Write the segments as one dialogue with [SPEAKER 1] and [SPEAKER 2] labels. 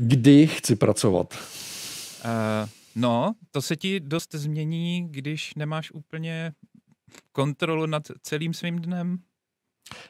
[SPEAKER 1] Kdy chci pracovat?
[SPEAKER 2] Uh, no, to se ti dost změní, když nemáš úplně kontrolu nad celým svým dnem.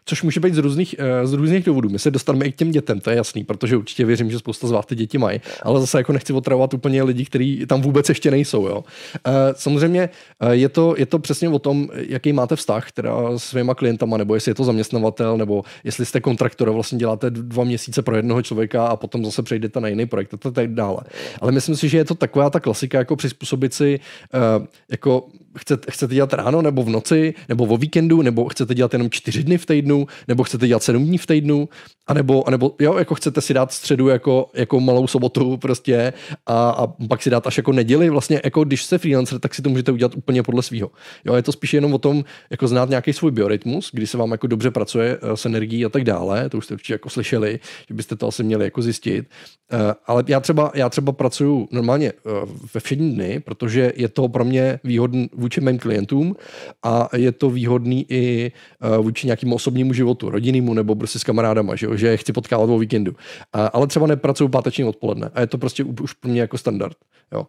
[SPEAKER 1] Což může být z různých, eh, z různých důvodů. My se dostaneme i k těm dětem, to je jasný, protože určitě věřím, že spousta z vás ty děti mají, ale zase jako nechci otravovat úplně lidi, kteří tam vůbec ještě nejsou. Jo. Eh, samozřejmě eh, je to, je to přesně o tom, jaký máte vztah teda s svýma klientama, nebo jestli je to zaměstnavatel, nebo jestli jste kontraktor, vlastně děláte dva měsíce pro jednoho člověka a potom zase přejdete na jiný projekt a tak dále. Ale myslím si, že je to taková ta klasika, jako přizpůsobit si, jako chcete, chcete dělat ráno, nebo v noci, nebo o víkendu, nebo chcete dělat jenom čtyři dny v týdnu, nebo chcete dělat 7 dní v týdnu, anebo, anebo jo, jako chcete si dát středu jako, jako malou sobotu prostě a, a, pak si dát až jako neděli. Vlastně jako když jste freelancer, tak si to můžete udělat úplně podle svého. Jo, je to spíš jenom o tom, jako znát nějaký svůj biorytmus, kdy se vám jako dobře pracuje eh, s energií a tak dále. To už jste určitě jako slyšeli, že byste to asi měli jako zjistit. Eh, ale já třeba, já třeba pracuju normálně eh, ve všední dny, protože je to pro mě výhodný vůči mým klientům a je to výhodný i vůči nějakým osobnímu životu, rodinnému nebo prostě s kamarádama, že, jo? že chci potkávat o víkendu. A, ale třeba nepracuju páteční odpoledne a je to prostě už pro mě jako standard. Jo.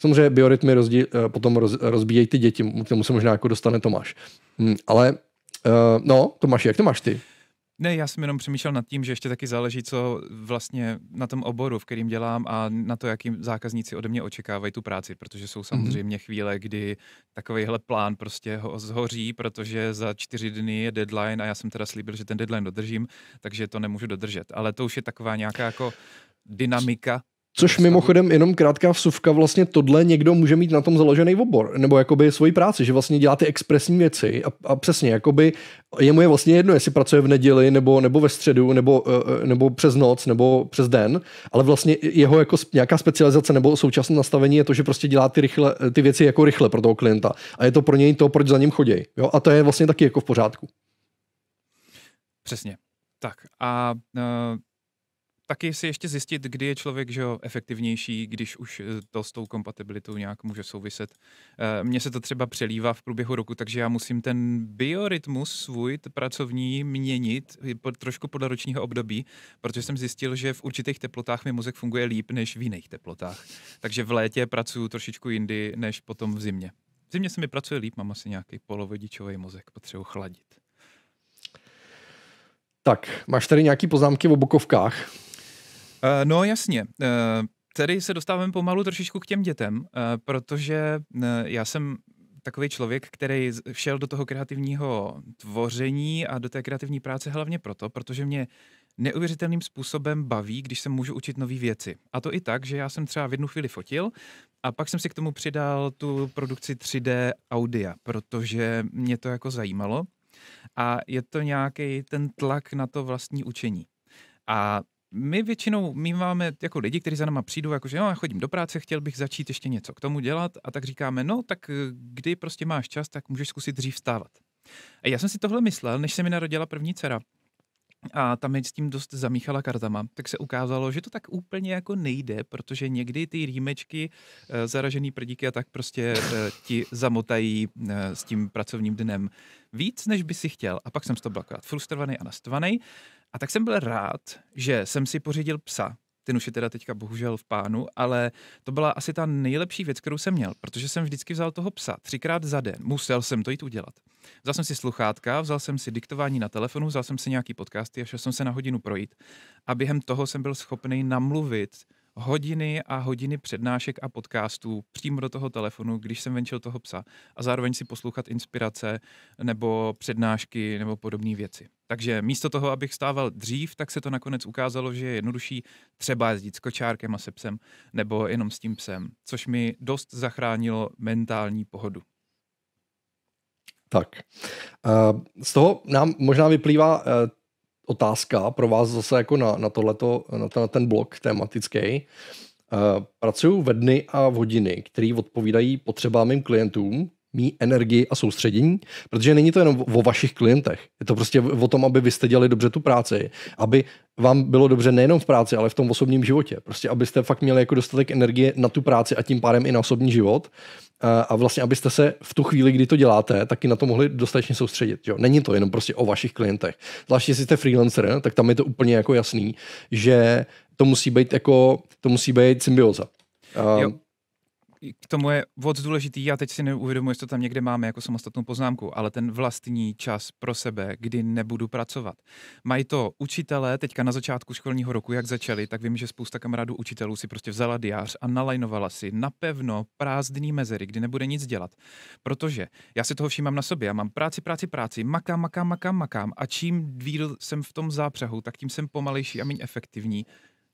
[SPEAKER 1] Samozřejmě biorytmy rozdí, eh, potom roz, rozbíjejí ty děti, k tomu se možná jako dostane Tomáš. Hm, ale uh, no, Tomáš, jak to máš ty?
[SPEAKER 2] Ne, já jsem jenom přemýšlel nad tím, že ještě taky záleží, co vlastně na tom oboru, v kterým dělám a na to, jakým zákazníci ode mě očekávají tu práci, protože jsou mhm. samozřejmě mm-hmm. chvíle, kdy takovýhle plán prostě ho zhoří, protože za čtyři dny je deadline a já jsem teda slíbil, že ten deadline dodržím, takže to nemůžu dodržet. Ale to už je taková nějaká jako dynamika
[SPEAKER 1] Což mimochodem, jenom krátká vsuvka, vlastně tohle někdo může mít na tom založený obor, nebo jakoby svoji práci, že vlastně dělá ty expresní věci a, a přesně, jakoby jemu je vlastně jedno, jestli pracuje v neděli, nebo, nebo ve středu, nebo, eh, eh, nebo přes noc, nebo přes den, ale vlastně jeho jako nějaká specializace nebo současné nastavení je to, že prostě dělá ty, rychle, eh, ty věci jako rychle pro toho klienta a je to pro něj to, proč za ním chodí. Jo? A to je vlastně taky jako v pořádku. Přesně.
[SPEAKER 2] Tak a uh taky si ještě zjistit, kdy je člověk že jo, efektivnější, když už eh, to s tou kompatibilitou nějak může souviset. Eh, mně se to třeba přelívá v průběhu roku, takže já musím ten biorytmus svůj pracovní měnit trošku podle ročního období, protože jsem zjistil, že v určitých teplotách mi mozek funguje líp než v jiných teplotách. Takže v létě pracuji trošičku jindy než potom v zimě. V zimě se mi pracuje líp, mám asi nějaký polovodičový mozek, potřebuji chladit.
[SPEAKER 1] Tak, máš tady nějaké poznámky o bokovkách?
[SPEAKER 2] Eh, no jasně, eh, tady se dostáváme pomalu trošičku k těm dětem, eh, protože já jsem takový člověk, který šel do toho kreativního tvoření a do té kreativní práce hlavně proto, protože mě neuvěřitelným způsobem baví, když se můžu učit nové věci. A to i tak, že já jsem třeba v jednu chvíli fotil a pak jsem si k tomu přidal tu produkci 3D audia, protože mě to jako zajímalo. A je to nějaký ten tlak na to vlastní učení. A my většinou my máme jako lidi, kteří za náma přijdou, jako že jo, já chodím do práce, chtěl bych začít ještě něco k tomu dělat a tak říkáme, no tak eh, kdy prostě máš čas, tak můžeš zkusit dřív vstávat. A já jsem si tohle myslel, než se mi narodila první dcera a tam je s tím dost zamíchala kartama, tak se ukázalo, že to tak úplně jako nejde, protože někdy ty rýmečky, eh, zaražený prdíky a tak prostě eh, ti zamotají eh, s tím pracovním dnem víc, než by si chtěl. A pak jsem z toho byl frustrovaný a nastvaný. A tak jsem byl rád, že jsem si pořídil psa, ten už je teda teďka bohužel v pánu, ale to byla asi ta nejlepší věc, kterou jsem měl, protože jsem vždycky vzal toho psa třikrát za den. Musel jsem to jít udělat. Vzal jsem si sluchátka, vzal jsem si diktování na telefonu, vzal jsem si nějaký podcasty a šel jsem se na hodinu projít. A během toho jsem byl schopný namluvit hodiny a hodiny přednášek a podcastů přímo do toho telefonu, když jsem venčil toho psa a zároveň si poslouchat inspirace nebo přednášky nebo podobné věci. Takže místo toho, abych stával dřív, tak se to nakonec ukázalo, že je jednodušší třeba jezdit s kočárkem a se psem nebo jenom s tím psem, což mi dost zachránilo mentální pohodu.
[SPEAKER 1] Tak. Eh, z toho nám možná vyplývá eh, otázka pro vás zase jako na, na, tohleto, na, to, na ten blok tematický. Eh, pracuju ve dny a v hodiny, které odpovídají potřebám mým klientům, mý energii a soustředění, protože není to jenom o vašich klientech. Je to prostě o tom, aby vy jste dělali dobře tu práci, aby vám bylo dobře nejenom v práci, ale v tom osobním životě. Prostě abyste fakt měli jako dostatek energie na tu práci a tím pádem i na osobní život. Eh, a vlastně, abyste se v tu chvíli, kdy to děláte, taky na to mohli dostatečně soustředit. Jo? Není to jenom prostě o vašich klientech. Zvláště jestli jste freelancer, tak tam je to úplně jako jasný, že to musí být jako, to musí být symbioza. Uh,
[SPEAKER 2] k tomu je moc důležitý, já teď si neuvědomuji, jestli to tam někde máme jako samostatnou poznámku, ale ten vlastní čas pro sebe, kdy nebudu pracovat. Mají to učitelé teďka na začátku školního roku, jak začali, tak vím, že spousta kamarádů učitelů si prostě vzala diář a nalajnovala si napevno prázdný mezery, kdy nebude nic dělat. Protože já si toho všímám na sobě, já mám práci, práci, práci, makám, makám, makám, makám a čím díl jsem v tom zápřehu, tak tím jsem pomalejší a méně efektivní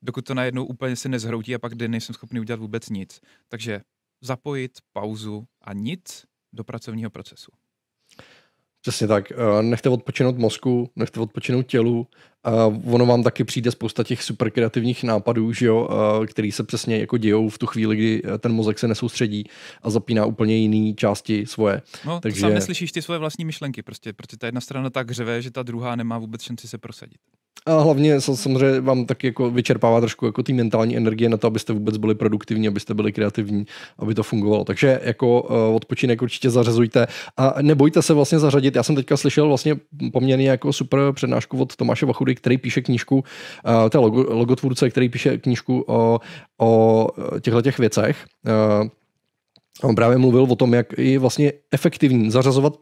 [SPEAKER 2] dokud to najednou úplně se nezhroutí a pak den nejsem schopný udělat vůbec nic. Takže zapojit pauzu a nic do pracovního procesu.
[SPEAKER 1] Přesně tak. Eh, nechte odpočinout mozku, nechte odpočinout tělu. Eh, ono vám taky přijde spousta těch super kreativních nápadů, že jo, eh, který se přesně jako dějou v tu chvíli, kdy ten mozek se nesoustředí a zapíná úplně jiný části svoje. No, Takže... sám neslyšíš
[SPEAKER 2] ty svoje vlastní myšlenky, prostě, protože ta jedna strana tak řeve, že ta druhá nemá vůbec šanci se prosadit.
[SPEAKER 1] A hlavně samozřejmě vám taky jako vyčerpává trošku jako ty mentální energie na to, abyste vůbec byli produktivní, abyste byli kreativní, aby to fungovalo. Takže jako eh, odpočinek určitě zařazujte a nebojte se vlastně zařadit. Já jsem teďka slyšel vlastně poměrně jako super přednášku od Tomáše Vachudy, který píše knížku, eh, to je logo, logotvůrce, který píše knížku o, o těchto těch věcech. Eh, on právě mluvil o tom, jak je vlastně efektivní zařazovat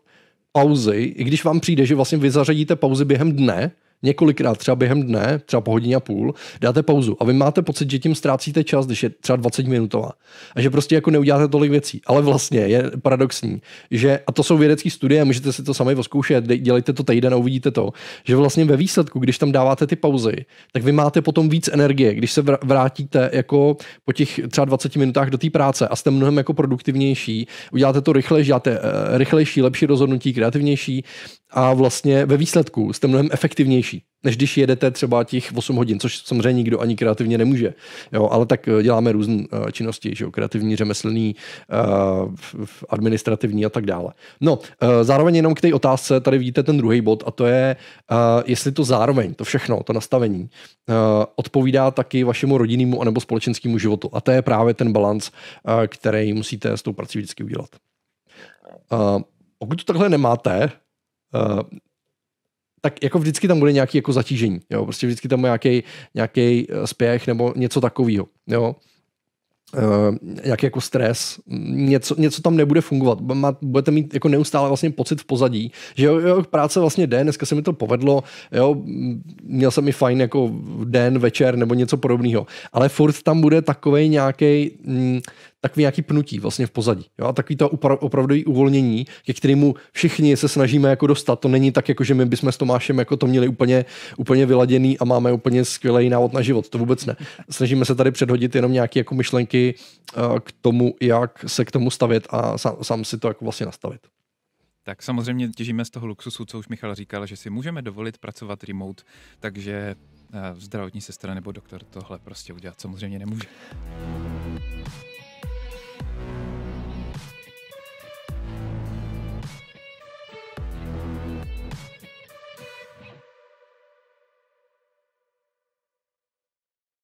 [SPEAKER 1] pauzy, i když vám přijde, že vlastně vy zařadíte pauzy během dne, několikrát, třeba během dne, třeba po hodině a půl, dáte pauzu a vy máte pocit, že tím ztrácíte čas, když je třeba 20 minutová a že prostě jako neuděláte tolik věcí. Ale vlastně je paradoxní, že, a to jsou vědecké studie, můžete si to sami vyzkoušet, dělejte to týden a uvidíte to, že vlastně ve výsledku, když tam dáváte ty pauzy, tak vy máte potom víc energie, když se vrátíte jako po těch třeba 20 minutách do té práce a jste mnohem jako produktivnější, uděláte to rychle, děláte eh, rychlejší, lepší rozhodnutí, kreativnější a vlastně ve výsledku jste mnohem efektivnější, než když jedete třeba těch 8 hodin, což samozřejmě nikdo ani kreativně nemůže. Jo, ale tak eh, děláme různé eh, činnosti, že jo, kreativní, řemeslný, eh, administrativní a tak dále. No, zároveň jenom k té otázce, tady vidíte ten druhý bod a to je, jestli to zároveň, to všechno, to nastavení, odpovídá taky vašemu rodinnému anebo společenskému životu. A to je právě ten balans, který musíte s tou prací vždycky udělat. Pokud to takhle nemáte, uh, tak jako vždycky tam bude nějaký jako zatížení, jo, prostě vždycky tam nějaký nějaký eh, spěch nebo něco takového, jo. Uh, eh, jak jako stres, něco, něco tam nebude fungovat. Má, budete mít jako neustále vlastně pocit v pozadí, že jo, jo, práce vlastně jde, dneska se mi to povedlo, jo, měl jsem i fajn jako den, večer nebo něco podobného, ale furt tam bude takovej nějaký mm, takový nějaký pnutí vlastně v pozadí. Jo? A takový to upra- opravdový uvolnění, ke kterému všichni se snažíme jako dostat. To není tak, jako že my bychom s Tomášem jako to měli úplně, úplně vyladěný a máme úplně skvělý návod na život. To vůbec ne. Snažíme se tady předhodit jenom nějaké jako myšlenky eh, k tomu, jak se k tomu stavět a sám, sám si to jako vlastně nastavit.
[SPEAKER 2] Tak samozřejmě těžíme z toho luxusu, co už Michal říkal, že si můžeme dovolit pracovat remote, takže eh, zdravotní sestra nebo doktor tohle prostě udělat samozřejmě nemůže.